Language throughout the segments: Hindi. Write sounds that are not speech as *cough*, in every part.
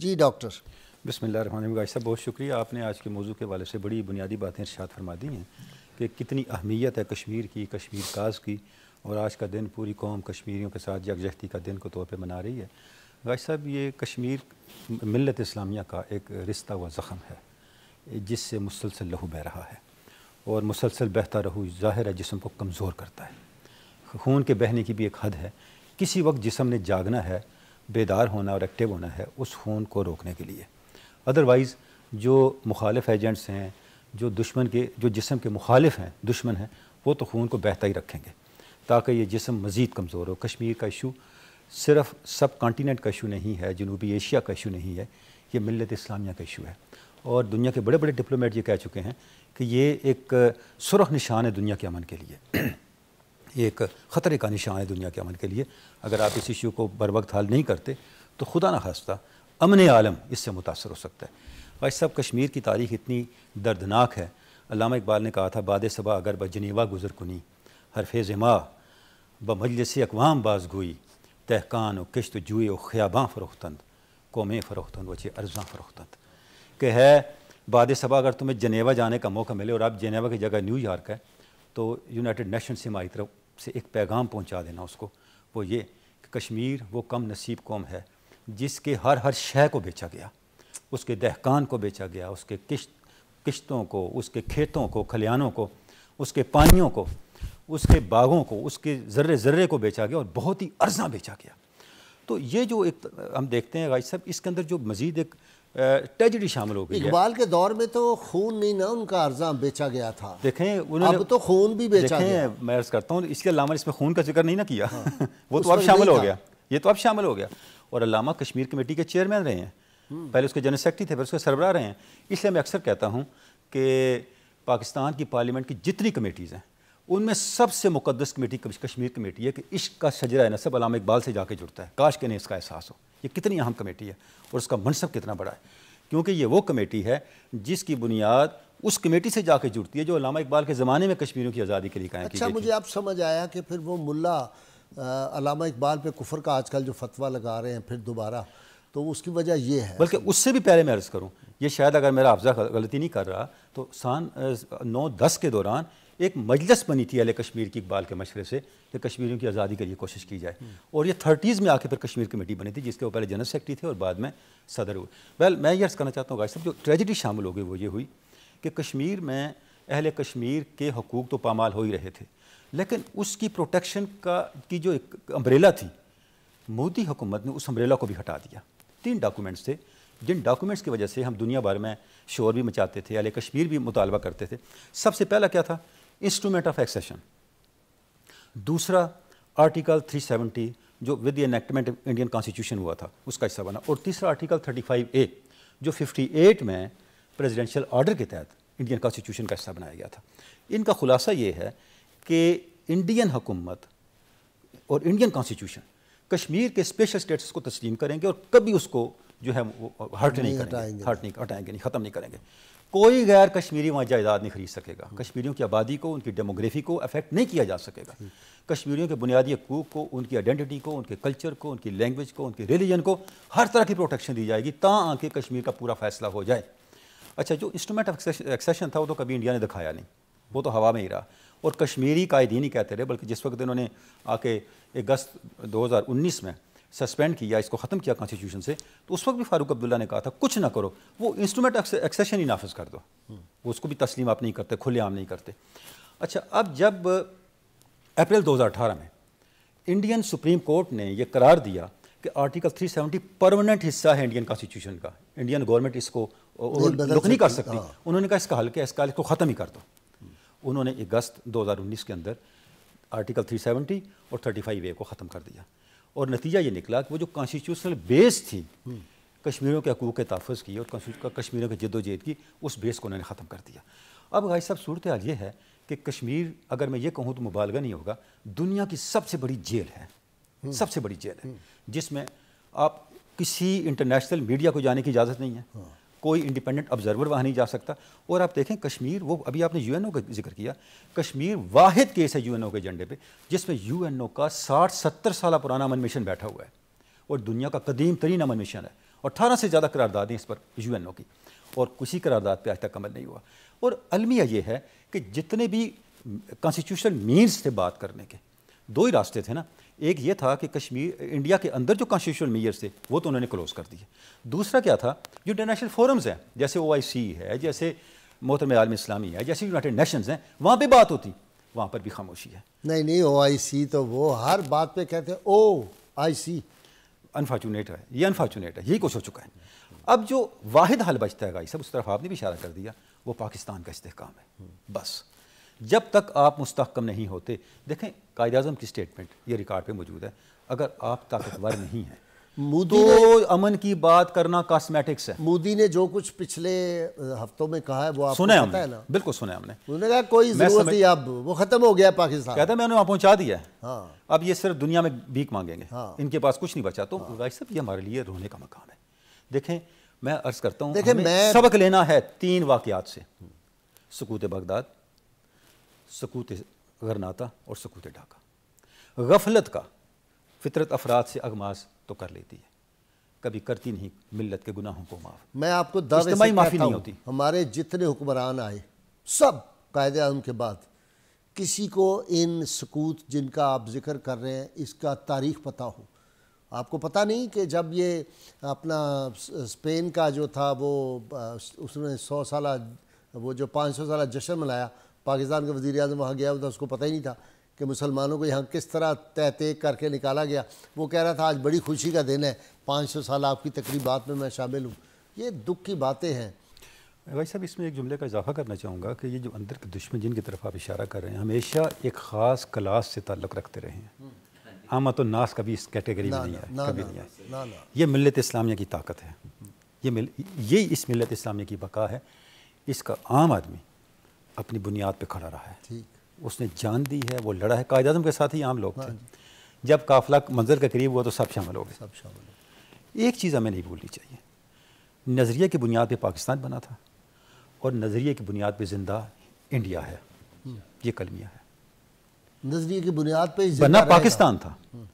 जी डॉक्टर बसमिल साहब बहुत शुक्रिया आपने आज के मौजू के वाले से बड़ी बुनियादी बातें इर्शात फरमा दी हैं कि कितनी अहमियत है कश्मीर की कश्मीर काज की और आज का दिन पूरी कौम कश्मीरियों के साथ यकजहती का दिन के तौर पर मना रही है गाय साहब ये कश्मीर मिलत इस्लामिया का एक रिश्ता हुआ ज़ख़म है जिससे मुसलसल लहू बह रहा है और मुसलसल बहता रहू ज़ाहिर है जिसम को कमज़ोर करता है खून के बहने की भी एक हद है किसी वक्त जिसम ने जागना है बेदार होना और एक्टिव होना है उस ख़ून को रोकने के लिए अदरवाइज़ जो मुखालिफ एजेंट्स हैं जो दुश्मन के जो जिसम के मुखालिफ हैं दुश्मन हैं वो तो खून को बहता ही रखेंगे ताकि ये जिसम मज़ीद कमज़ोर हो कश्मीर का इशू सिर्फ सब कॉन्टीनेंट का इशू नहीं है जनूबी एशिया का इशू नहीं है ये मिलत इस्लामिया का इशू है और दुनिया के बड़े बड़े डिप्लोमेट ये कह चुके हैं कि ये एक सुरख निशान है दुनिया के अमन के लिए ये एक ख़तरे का निशान है दुनिया के अमन के लिए अगर आप इस इशू को बर वक्त हल नहीं करते तो खुदा न खास्ता अमन आलम इससे मुतासर हो सकता है भाई साहब कश्मीर की तारीख इतनी दर्दनाक है अलामा इकबाल ने कहा था बाद सबा अगर ब जनेवा गुजर कुनी हरफे ज़मा ब मजलिस अकवाम बाज गुई तहकान व किश्त जुए व ख्याबाँ फ़रोख्तंद कौमें फ़रोख्तंद वचे अर्जा फ़रोख्तंद के है बाद सबा अगर तुम्हें जनेवा जाने का मौका मिले और आप जनेवा की जगह न्यूयॉर्क है तो यूनाइटेड नेशन से हमारी तरफ से एक पैगाम पहुंचा देना उसको वो ये कि कश्मीर वो कम नसीब कौम है जिसके हर हर शह को बेचा गया उसके दहकान को बेचा गया उसके किश्त किश्तों को उसके खेतों को खलियानों को उसके पानियों को उसके बागों को उसके ज़र्रे ज़र्रे को बेचा गया और बहुत ही अर्जा बेचा गया तो ये जो एक हम देखते हैं गाई साहब इसके अंदर जो मज़ीद एक ट्रेजिडी शामिल हो गई इकबाल के दौर में तो खून नहीं ना उनका अर्जा बेचा गया था देखें उन्होंने अब तो खून भी बेचा गया मैं अर्ज करता हूँ इसके अलावा इसमें खून का जिक्र नहीं ना किया हाँ। *laughs* वो तो अब शामिल हो गया ये तो अब शामिल हो गया और अलामा कश्मीर कमेटी के चेयरमैन रहे हैं हम्म। पहले उसके जनरल सेक्रेटरी थे फिर उसके सरबरा रहे हैं इसलिए मैं अक्सर कहता हूँ कि पाकिस्तान की पार्लियामेंट की जितनी कमेटीज़ हैं उनमें सबसे मुकदस कमेटी कश्मीर कमेटी है कि इश्क का शजरा नसब अलामा इकबाल से जाके जुड़ता है काश के नहीं इसका एहसास हो ये कितनी अहम कमेटी है और उसका मनसब कितना बड़ा है क्योंकि ये वो कमेटी है जिसकी बुनियाद उस कमेटी से जाके जुड़ती है जो अलामा इकबाल के ज़माने में कश्मीरियों की आज़ादी के लिए कायम अच्छा मुझे आप समझ आया कि फिर वो मुल्ला अलामा इकबाल पे कुफर का आजकल जो फतवा लगा रहे हैं फिर दोबारा तो उसकी वजह ये है बल्कि उससे भी पहले मैं अर्ज़ करूँ ये शायद अगर मेरा अफजा गलती नहीं कर रहा तो सान नौ दस के दौरान एक मजलस बनी थी अल कश्मीर की इकबाल के मशरे से कि कश्मीरियों की आज़ादी के लिए कोशिश की जाए और ये थर्टीज़ में आके फिर कश्मीर कमेटी बनी थी जिसके वो पहले जनरल सेक्रेटरी थे और बाद में सदर हुए वेल मैं ये अर्ज़ करना चाहता हूँ गाय साहब जो ट्रेजिडी शामिल हो गई वो ये हुई कि कश्मीर में अहल कश्मीर के हकूक़ तो पामाल हो ही रहे थे लेकिन उसकी प्रोटेक्शन का की जो एक अम्ब्रेला थी मोदी हुकूमत ने उस अम्ब्रेला को भी हटा दिया तीन डॉक्यूमेंट्स थे जिन डॉक्यूमेंट्स की वजह से हम दुनिया भर में शोर भी मचाते थे अले कश्मीर भी मुतालबा करते थे सबसे पहला क्या था इंस्ट्रूमेंट ऑफ एक्सेशन दूसरा आर्टिकल 370 जो विद एनेक्टमेंट इंडियन कॉन्स्टिट्यूशन हुआ था उसका हिस्सा बना और तीसरा आर्टिकल 35 ए जो 58 में प्रेसिडेंशियल ऑर्डर के तहत इंडियन कॉन्स्टिट्यूशन का हिस्सा बनाया गया था इनका खुलासा ये है कि इंडियन हुकूमत और इंडियन कॉन्स्टिट्यूशन कश्मीर के स्पेशल स्टेटस को तस्लीम करेंगे और कभी उसको जो है वो हर्ट नहीं, नहीं करेंगे हर्ट नहीं हटाएंगे नहीं ख़त्म नहीं करेंगे कोई गैर कश्मीरी वहाँ जायदाद नहीं खरीद सकेगा कश्मीरियों की आबादी को उनकी डेमोग्राफी को अफेक्ट नहीं किया जा सकेगा कश्मीरियों के बुनियादी हकूक को उनकी आइडेंटिटी को उनके कल्चर को उनकी लैंग्वेज को उनके रिलीजन को हर तरह की प्रोटेक्शन दी जाएगी ता आके कश्मीर का पूरा फैसला हो जाए अच्छा जो इंस्ट्रूमेंट ऑफ एक्सेशन था वो तो कभी इंडिया ने दिखाया नहीं वो तो हवा में ही रहा और कश्मीरी कायदीन ही कहते रहे बल्कि जिस वक्त इन्होंने आके अगस्त उन्नीस में सस्पेंड किया इसको ख़त्म किया कॉन्स्टिट्यूशन से तो उस वक्त भी फारूक अब्दुल्ला ने कहा था कुछ ना करो वो इंस्ट्रूमेंट एक्सेशन ही नाफज कर दो वो उसको भी तस्लीम आप नहीं करते खुलेआम नहीं करते अच्छा अब जब अप्रैल 2018 में इंडियन सुप्रीम कोर्ट ने यह करार दिया कि आर्टिकल 370 परमानेंट हिस्सा है इंडियन कॉन्स्टिट्यूशन का इंडियन गवर्नमेंट इसको लुक नहीं कर सकती हाँ। उन्होंने कहा इसका हल क्या इसका इसको ख़त्म ही कर दो उन्होंने अगस्त उन्नीस के अंदर आर्टिकल 370 और 35 ए को ख़त्म कर दिया और नतीजा ये निकला कि वो जो कॉन्स्टिट्यूशनल बेस थी कश्मीरों के हकूक़ के तहफ़ की और कश्मीरों की जद्दोजहद की उस बेस को उन्होंने ख़त्म कर दिया अब भाई साहब सूरत हाल ये है कि कश्मीर अगर मैं ये कहूँ तो मुबालगा नहीं होगा दुनिया की सबसे बड़ी जेल है हम्म। सबसे बड़ी जेल है हम्म। जिसमें आप किसी इंटरनेशनल मीडिया को जाने की इजाज़त नहीं है हाँ। कोई इंडिपेंडेंट ऑब्जर्वर वहाँ नहीं जा सकता और आप देखें कश्मीर वो अभी आपने यूएनओ का जिक्र किया कश्मीर वाहिद केस है यूएनओ के एजेंडे पे जिसमें यूएनओ का साठ सत्तर साल पुराना अमन मिशन बैठा हुआ है और दुनिया का कदीम तरीन अमन मिशन है और अठारह से ज़्यादा करारदादें इस पर यू की और किसी करारदाद पर आज तक अमल नहीं हुआ और अलमिया ये है कि जितने भी कॉन्स्टिट्यूशनल मीन्स थे बात करने के दो ही रास्ते थे ना एक ये था कि कश्मीर इंडिया के अंदर जो कॉन्स्टिट्यूशन मेयर्स थे वो तो उन्होंने क्लोज़ कर दिए दूसरा क्या था जो इंटरनेशनल फोरम्स हैं जैसे ओ है जैसे मोहतरम आलम इस्लामी है जैसे यूनाइटेड नेशंस हैं वहाँ पर बात होती वहाँ पर भी खामोशी है नहीं नहीं ओ तो वो हर बात पर कहते हैं ओ आई सी अनफॉर्चुनेट है ये अनफॉर्चुनेट है यही कुछ हो चुका है अब जो वाहिद हल बचता है गाई सब उस तरफ आपने भी इशारा कर दिया वो पाकिस्तान का इस्तेकाम है बस जब तक आप मुस्तकम नहीं होते देखें कायद अजम की स्टेटमेंट ये रिकॉर्ड पे मौजूद है अगर आप ताकतवर नहीं हैं मोदी तो अमन की बात करना कॉस्मेटिक्स है मोदी ने जो कुछ पिछले हफ्तों में कहा है वो आप सुना है ना बिल्कुल सुना है हमने उन्होंने कहा कोई जरूरत अब वो खत्म हो गया पाकिस्तान कहता है मैंने वहां पहुंचा दिया है हाँ। अब ये सिर्फ दुनिया में भीख मांगेंगे हाँ। इनके पास कुछ नहीं बचा तो हाँ। भाई ये हमारे लिए रोने का मकाम है देखें मैं अर्ज करता हूँ देखें मैं सबक लेना है तीन वाकियात से सकूत बगदाद सकूत गरनाता और सकूत ढाका गफलत का फितरत अफराद से अगमाज तो कर लेती है कभी करती नहीं मिलत के गुनाहों को माफ मैं आपको दावे माफी नहीं होती हमारे जितने हुक्मरान आए सब कायद आजम के बाद किसी को इन सकूत जिनका आप जिक्र कर रहे हैं इसका तारीख पता हो आपको पता नहीं कि जब ये अपना स्पेन का जो था वो उसने सौ साल वो जो पाँच सौ साल जश्न मनाया पाकिस्तान का वज़ी अजम वहाँ गया था उसको पता ही नहीं था कि मुसलमानों को यहाँ किस तरह तय तय करके निकाला गया वो कह रहा था आज बड़ी खुशी का दिन है पाँच सौ साल आपकी तकरीबात में मैं शामिल हूँ ये दुख की बातें हैं भाई साहब इसमें एक जुमले का इजाफा करना चाहूँगा कि ये जो अंदर के दुश्मन जिनकी तरफ आप इशारा कर रहे हैं हमेशा एक ख़ास क्लास से ताल्लुक़ रखते रहे हैं हम्म। आमा तो नास कभी इस कैटेगरी में नहीं आए कभी नहीं आए ये मिलत इस्लामिया की ताकत है ये मिल यही इस मिलत इस्लामिया की बका है इसका आम आदमी अपनी बुनियाद पे खड़ा रहा है उसने जान दी है वो लड़ा है कायद अजम के साथ ही आम लोग थे हाँ जब काफिला मंजिल के करीब हुआ तो सब शामिल हो गए सब शामिल हो एक चीज़ हमें नहीं भूलनी चाहिए नज़रिए की बुनियाद पर पाकिस्तान बना था और नज़रिए की बुनियाद पर ज़िंदा इंडिया है हम्म। ये कलमिया है नज़रिए की बुनियाद पर बना पाकिस्तान था हम्म।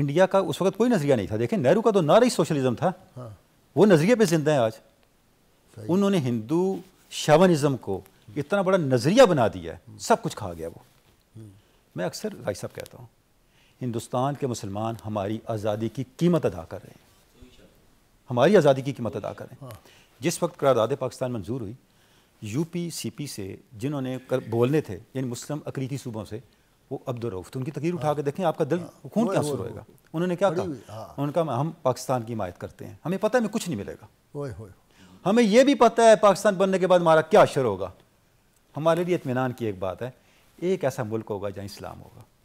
इंडिया का उस वक्त कोई नज़रिया नहीं था देखें नेहरू का तो नारा ही सोशलिज्म था हाँ। वो नज़रिए पे जिंदा है आज उन्होंने हिंदू शावनिज़म को इतना बड़ा नज़रिया बना दिया है सब कुछ खा गया वो मैं अक्सर भाई साहब कहता हूँ हिंदुस्तान के मुसलमान हमारी आज़ादी की कीमत अदा कर रहे हैं हमारी आज़ादी की कीमत अदा कर रहे हैं हाँ। जिस वक्त करारदाद पाकिस्तान मंजूर हुई यूपी सीपी से जिन्होंने कर बोलने थे यानी मुस्लिम अकलीती सूबों से वो अब्दुलरऊफ तो उनकी तकरीर उठा के देखें आपका दिल हाँ, खून क्या सुर होएगा उन्होंने क्या कहा हाँ। उनका हम पाकिस्तान की हिमायत करते हैं हमें पता है हमें कुछ नहीं मिलेगा हमें यह भी पता है पाकिस्तान बनने के बाद हमारा क्या असर होगा हमारे लिए इतमान की एक बात है एक ऐसा मुल्क होगा जहाँ इस्लाम होगा